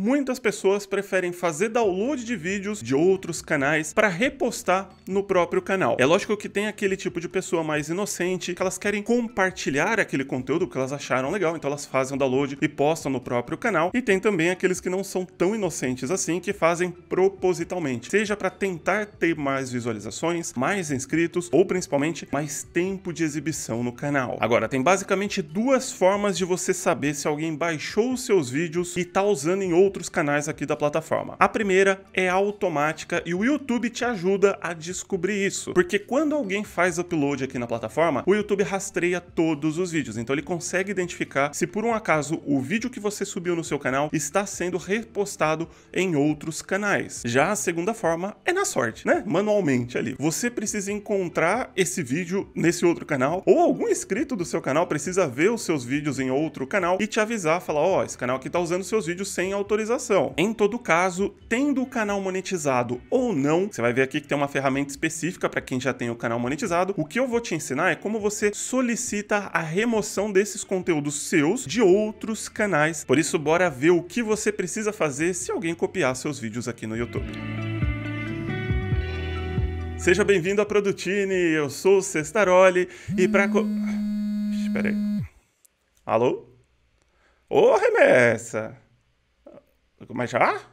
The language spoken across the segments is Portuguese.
Muitas pessoas preferem fazer download de vídeos de outros canais para repostar no próprio canal. É lógico que tem aquele tipo de pessoa mais inocente que elas querem compartilhar aquele conteúdo que elas acharam legal, então elas fazem o download e postam no próprio canal. E tem também aqueles que não são tão inocentes assim que fazem propositalmente, seja para tentar ter mais visualizações, mais inscritos ou principalmente mais tempo de exibição no canal. Agora, tem basicamente duas formas de você saber se alguém baixou os seus vídeos e está usando em outros canais aqui da plataforma. A primeira é automática e o YouTube te ajuda a descobrir isso, porque quando alguém faz upload aqui na plataforma, o YouTube rastreia todos os vídeos, então ele consegue identificar se por um acaso o vídeo que você subiu no seu canal está sendo repostado em outros canais. Já a segunda forma é na sorte, né? Manualmente ali. Você precisa encontrar esse vídeo nesse outro canal ou algum inscrito do seu canal precisa ver os seus vídeos em outro canal e te avisar, falar, ó, oh, esse canal aqui tá usando seus vídeos sem auto autorização. Em todo caso, tendo o canal monetizado ou não, você vai ver aqui que tem uma ferramenta específica para quem já tem o canal monetizado. O que eu vou te ensinar é como você solicita a remoção desses conteúdos seus de outros canais. Por isso, bora ver o que você precisa fazer se alguém copiar seus vídeos aqui no YouTube. Seja bem-vindo à Produtine, eu sou o Cestaroli e pra... Co... Alô? Ô, remessa! Mas já?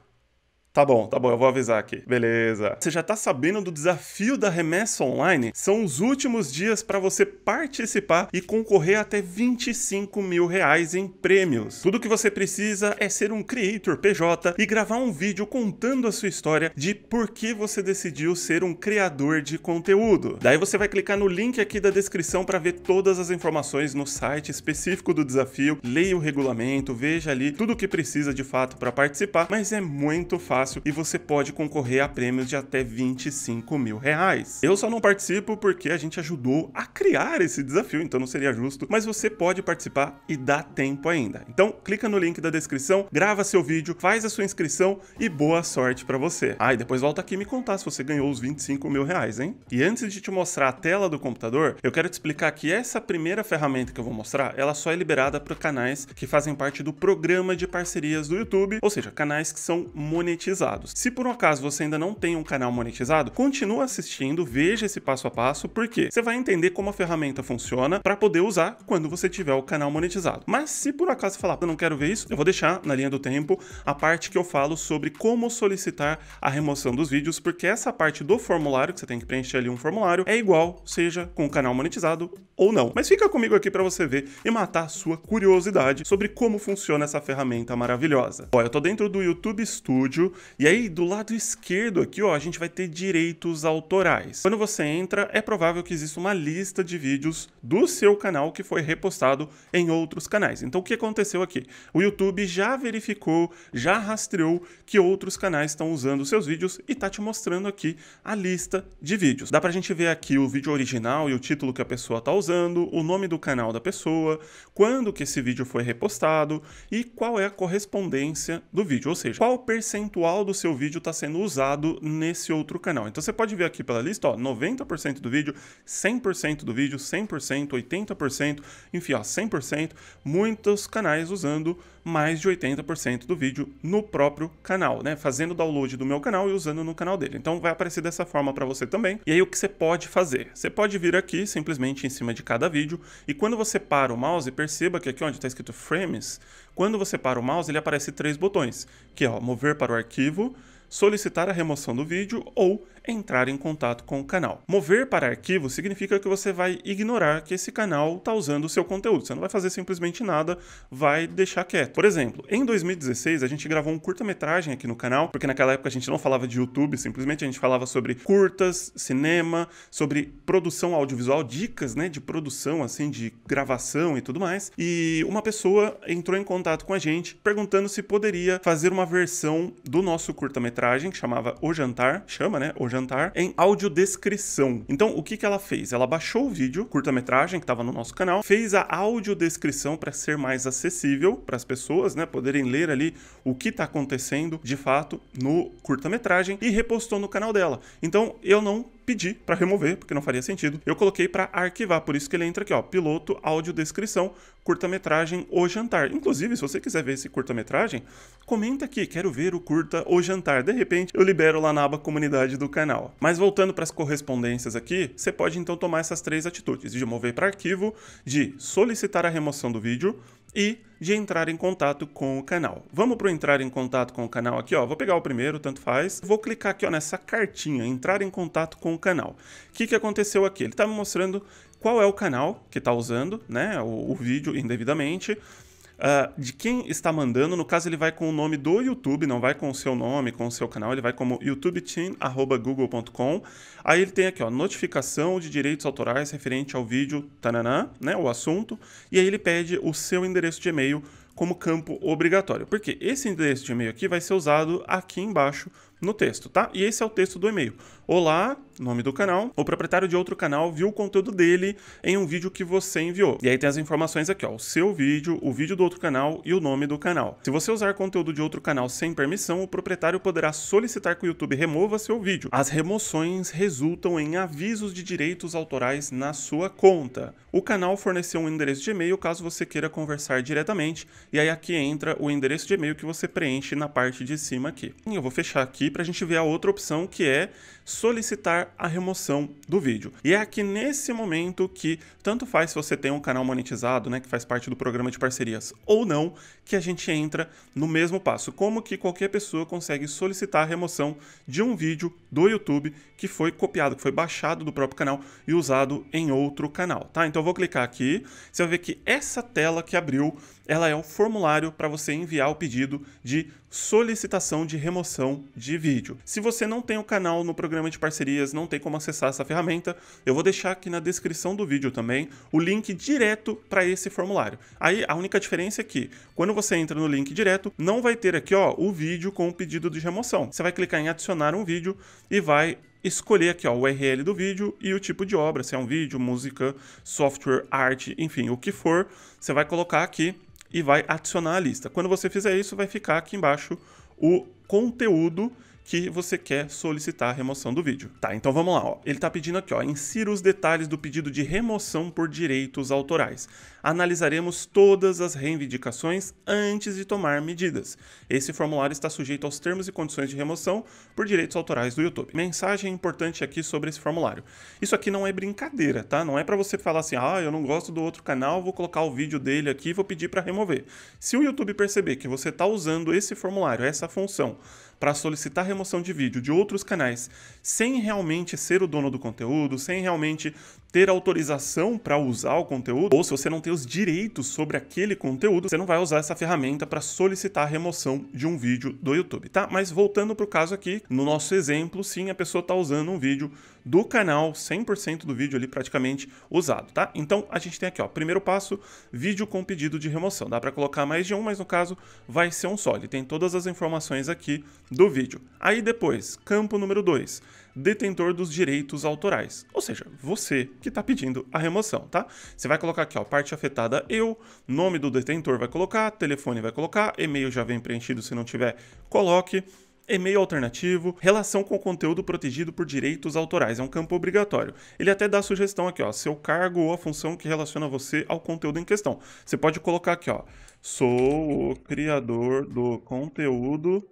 Tá bom, tá bom, eu vou avisar aqui. Beleza. Você já tá sabendo do desafio da remessa online? São os últimos dias para você participar e concorrer até 25 mil reais em prêmios. Tudo que você precisa é ser um creator PJ e gravar um vídeo contando a sua história de por que você decidiu ser um criador de conteúdo. Daí você vai clicar no link aqui da descrição para ver todas as informações no site específico do desafio, leia o regulamento, veja ali tudo o que precisa de fato para participar, mas é muito fácil fácil e você pode concorrer a prêmios de até 25 mil reais. Eu só não participo porque a gente ajudou a criar esse desafio, então não seria justo, mas você pode participar e dá tempo ainda. Então clica no link da descrição, grava seu vídeo, faz a sua inscrição e boa sorte para você. Ah, e depois volta aqui me contar se você ganhou os 25 mil reais, hein? E antes de te mostrar a tela do computador, eu quero te explicar que essa primeira ferramenta que eu vou mostrar, ela só é liberada para canais que fazem parte do programa de parcerias do YouTube, ou seja, canais que são monetizados monetizados. Se por um acaso você ainda não tem um canal monetizado, continue assistindo, veja esse passo a passo, porque você vai entender como a ferramenta funciona para poder usar quando você tiver o canal monetizado. Mas se por acaso falar, eu não quero ver isso, eu vou deixar na linha do tempo a parte que eu falo sobre como solicitar a remoção dos vídeos, porque essa parte do formulário, que você tem que preencher ali um formulário, é igual, seja com o canal monetizado ou não. Mas fica comigo aqui para você ver e matar a sua curiosidade sobre como funciona essa ferramenta maravilhosa. Ó, eu tô dentro do YouTube Studio, e aí, do lado esquerdo aqui, ó, a gente vai ter direitos autorais. Quando você entra, é provável que exista uma lista de vídeos do seu canal que foi repostado em outros canais. Então, o que aconteceu aqui? O YouTube já verificou, já rastreou que outros canais estão usando seus vídeos e está te mostrando aqui a lista de vídeos. Dá para a gente ver aqui o vídeo original e o título que a pessoa está usando, o nome do canal da pessoa, quando que esse vídeo foi repostado e qual é a correspondência do vídeo, ou seja, qual percentual qual do seu vídeo está sendo usado nesse outro canal. Então você pode ver aqui pela lista, ó, 90% do vídeo, 100% do vídeo, 100%, 80%, enfim, ó, 100%, muitos canais usando mais de 80% do vídeo no próprio canal, né? Fazendo download do meu canal e usando no canal dele. Então vai aparecer dessa forma para você também. E aí o que você pode fazer? Você pode vir aqui simplesmente em cima de cada vídeo e quando você para o mouse, perceba que aqui onde está escrito frames, quando você para o mouse ele aparece três botões, que é mover para o arquivo, solicitar a remoção do vídeo ou entrar em contato com o canal. Mover para arquivo significa que você vai ignorar que esse canal está usando o seu conteúdo. Você não vai fazer simplesmente nada, vai deixar quieto. Por exemplo, em 2016 a gente gravou um curta-metragem aqui no canal, porque naquela época a gente não falava de YouTube, simplesmente a gente falava sobre curtas, cinema, sobre produção audiovisual, dicas né, de produção, assim, de gravação e tudo mais. E uma pessoa entrou em contato com a gente perguntando se poderia fazer uma versão do nosso curta-metragem, que chamava O Jantar, chama, né? O Jantar em audiodescrição. Então, o que, que ela fez? Ela baixou o vídeo, curta-metragem, que estava no nosso canal, fez a audiodescrição para ser mais acessível para as pessoas, né? Poderem ler ali o que está acontecendo de fato no curta-metragem e repostou no canal dela. Então, eu não pedir para remover, porque não faria sentido. Eu coloquei para arquivar, por isso que ele entra aqui, ó, piloto, áudio, descrição, curta-metragem O Jantar. Inclusive, se você quiser ver esse curta-metragem, comenta aqui, quero ver o curta O Jantar. De repente, eu libero lá na aba comunidade do canal. Mas voltando para as correspondências aqui, você pode então tomar essas três atitudes: de mover para arquivo, de solicitar a remoção do vídeo, e de entrar em contato com o canal. Vamos para entrar em contato com o canal aqui, ó. Vou pegar o primeiro, tanto faz. Vou clicar aqui ó, nessa cartinha, entrar em contato com o canal. O que, que aconteceu aqui? Ele está me mostrando qual é o canal que está usando, né? O, o vídeo indevidamente uh, de quem está mandando. No caso, ele vai com o nome do YouTube, não vai com o seu nome, com o seu canal, ele vai como youtubeteam.google.com. Aí ele tem aqui, ó, notificação de direitos autorais referente ao vídeo, tananã, né, o assunto, e aí ele pede o seu endereço de e-mail como campo obrigatório. Porque esse endereço de e-mail aqui vai ser usado aqui embaixo no texto, tá? E esse é o texto do e-mail. Olá, nome do canal, o proprietário de outro canal viu o conteúdo dele em um vídeo que você enviou. E aí tem as informações aqui, ó, o seu vídeo, o vídeo do outro canal e o nome do canal. Se você usar conteúdo de outro canal sem permissão, o proprietário poderá solicitar que o YouTube remova seu vídeo. As remoções resultam em avisos de direitos autorais na sua conta. O canal forneceu um endereço de e-mail caso você queira conversar diretamente, e aí aqui entra o endereço de e-mail que você preenche na parte de cima aqui. Eu vou fechar aqui para a gente ver a outra opção que é solicitar a remoção do vídeo. E é aqui nesse momento que, tanto faz se você tem um canal monetizado, né, que faz parte do programa de parcerias ou não, que a gente entra no mesmo passo. Como que qualquer pessoa consegue solicitar a remoção de um vídeo do YouTube que foi copiado, que foi baixado do próprio canal e usado em outro canal, tá? Então eu vou clicar aqui, você vai ver que essa tela que abriu, ela é o formulário para você enviar o pedido de solicitação de remoção de vídeo. Se você não tem o canal no programa de parcerias, não tem como acessar essa ferramenta, eu vou deixar aqui na descrição do vídeo também o link direto para esse formulário. Aí a única diferença é que quando você entra no link direto, não vai ter aqui ó, o vídeo com o pedido de remoção. Você vai clicar em adicionar um vídeo e vai escolher aqui ó, o URL do vídeo e o tipo de obra, se é um vídeo, música, software, arte, enfim, o que for, você vai colocar aqui e vai adicionar a lista. Quando você fizer isso, vai ficar aqui embaixo o conteúdo que você quer solicitar a remoção do vídeo. Tá, então vamos lá. Ó. Ele está pedindo aqui, ó, insira os detalhes do pedido de remoção por direitos autorais. Analisaremos todas as reivindicações antes de tomar medidas. Esse formulário está sujeito aos termos e condições de remoção por direitos autorais do YouTube. Mensagem importante aqui sobre esse formulário. Isso aqui não é brincadeira, tá? Não é para você falar assim, ah, eu não gosto do outro canal, vou colocar o vídeo dele aqui e vou pedir para remover. Se o YouTube perceber que você está usando esse formulário, essa função, para solicitar remoção de vídeo de outros canais sem realmente ser o dono do conteúdo, sem realmente ter autorização para usar o conteúdo, ou se você não tem os direitos sobre aquele conteúdo, você não vai usar essa ferramenta para solicitar a remoção de um vídeo do YouTube, tá? Mas voltando para o caso aqui, no nosso exemplo, sim, a pessoa está usando um vídeo do canal, 100% do vídeo ali praticamente usado, tá? Então a gente tem aqui, ó, primeiro passo, vídeo com pedido de remoção. Dá para colocar mais de um, mas no caso vai ser um só. Ele tem todas as informações aqui do vídeo. Aí depois, campo número 2, detentor dos direitos autorais, ou seja, você que está pedindo a remoção, tá? Você vai colocar aqui, ó, parte afetada eu, nome do detentor vai colocar, telefone vai colocar, e-mail já vem preenchido se não tiver, coloque e-mail alternativo, relação com o conteúdo protegido por direitos autorais, é um campo obrigatório. Ele até dá a sugestão aqui, ó, seu cargo ou a função que relaciona você ao conteúdo em questão. Você pode colocar aqui, ó, sou o criador do conteúdo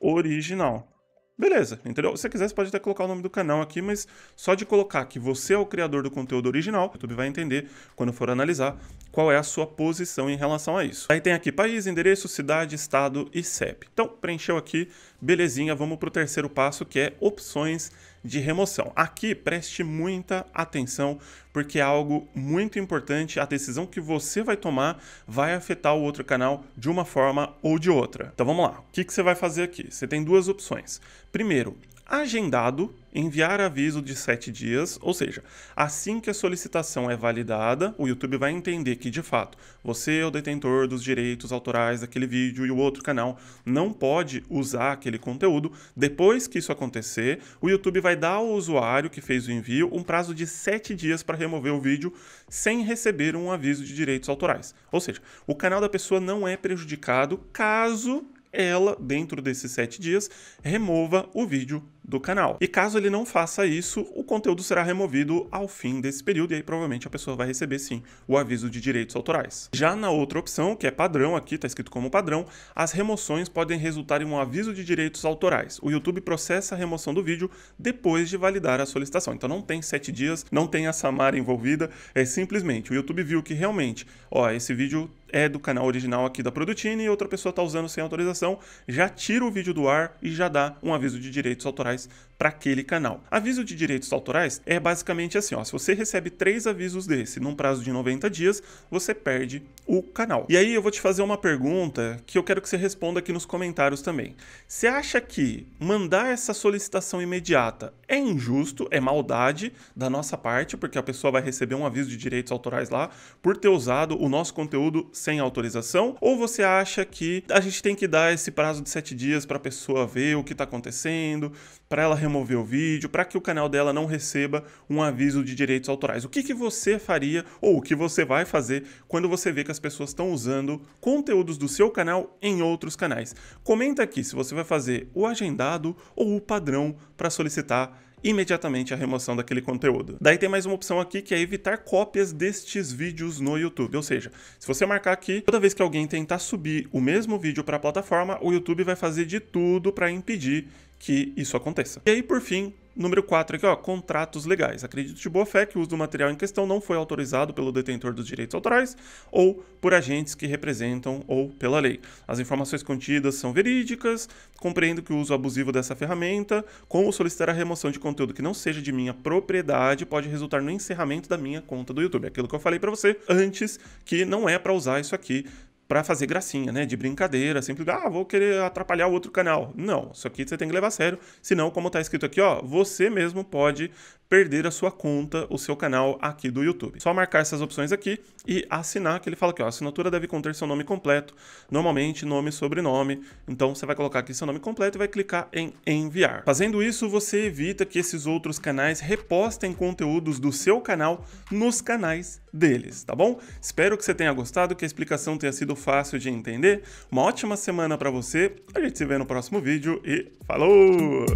original. Beleza, entendeu? Se você quiser, você pode até colocar o nome do canal aqui, mas só de colocar que você é o criador do conteúdo original, o YouTube vai entender quando for analisar qual é a sua posição em relação a isso. Aí tem aqui país, endereço, cidade, estado e CEP. Então, preencheu aqui, belezinha, vamos para o terceiro passo que é opções de remoção. Aqui preste muita atenção, porque é algo muito importante. A decisão que você vai tomar vai afetar o outro canal de uma forma ou de outra. Então vamos lá. O que, que você vai fazer aqui? Você tem duas opções. Primeiro, agendado enviar aviso de 7 dias, ou seja, assim que a solicitação é validada, o YouTube vai entender que de fato você é o detentor dos direitos autorais daquele vídeo e o outro canal não pode usar aquele conteúdo. Depois que isso acontecer, o YouTube vai dar ao usuário que fez o envio um prazo de 7 dias para remover o vídeo sem receber um aviso de direitos autorais. Ou seja, o canal da pessoa não é prejudicado caso ela, dentro desses sete dias, remova o vídeo do canal. E caso ele não faça isso, o conteúdo será removido ao fim desse período e aí provavelmente a pessoa vai receber sim o aviso de direitos autorais. Já na outra opção, que é padrão, aqui está escrito como padrão, as remoções podem resultar em um aviso de direitos autorais. O YouTube processa a remoção do vídeo depois de validar a solicitação. Então não tem sete dias, não tem a Samara envolvida, é simplesmente o YouTube viu que realmente, ó, esse vídeo é do canal original aqui da Produtine e outra pessoa está usando sem autorização, já tira o vídeo do ar e já dá um aviso de direitos autorais autorais para aquele canal. Aviso de direitos autorais é basicamente assim, ó, se você recebe três avisos desse num prazo de 90 dias, você perde o canal. E aí eu vou te fazer uma pergunta que eu quero que você responda aqui nos comentários também. Você acha que mandar essa solicitação imediata é injusto, é maldade da nossa parte, porque a pessoa vai receber um aviso de direitos autorais lá por ter usado o nosso conteúdo sem autorização? Ou você acha que a gente tem que dar esse prazo de sete dias para a pessoa ver o que está acontecendo, para ela remover o vídeo, para que o canal dela não receba um aviso de direitos autorais. O que, que você faria ou o que você vai fazer quando você vê que as pessoas estão usando conteúdos do seu canal em outros canais? Comenta aqui se você vai fazer o agendado ou o padrão para solicitar imediatamente a remoção daquele conteúdo. Daí tem mais uma opção aqui que é evitar cópias destes vídeos no YouTube, ou seja, se você marcar aqui, toda vez que alguém tentar subir o mesmo vídeo para a plataforma, o YouTube vai fazer de tudo para impedir que isso aconteça. E aí, por fim, Número 4 aqui, ó, contratos legais. Acredito de boa fé que o uso do material em questão não foi autorizado pelo detentor dos direitos autorais ou por agentes que representam ou pela lei. As informações contidas são verídicas, compreendo que o uso abusivo dessa ferramenta, como solicitar a remoção de conteúdo que não seja de minha propriedade, pode resultar no encerramento da minha conta do YouTube. É aquilo que eu falei para você antes, que não é para usar isso aqui para fazer gracinha, né? De brincadeira, sempre, ah, vou querer atrapalhar o outro canal. Não, isso aqui você tem que levar a sério, senão, como está escrito aqui, ó, você mesmo pode perder a sua conta, o seu canal aqui do YouTube. Só marcar essas opções aqui e assinar, que ele fala que ó, a assinatura deve conter seu nome completo, normalmente nome e sobrenome. Então você vai colocar aqui seu nome completo e vai clicar em enviar. Fazendo isso, você evita que esses outros canais repostem conteúdos do seu canal nos canais deles, tá bom? Espero que você tenha gostado, que a explicação tenha sido fácil de entender. Uma ótima semana para você. A gente se vê no próximo vídeo e falou!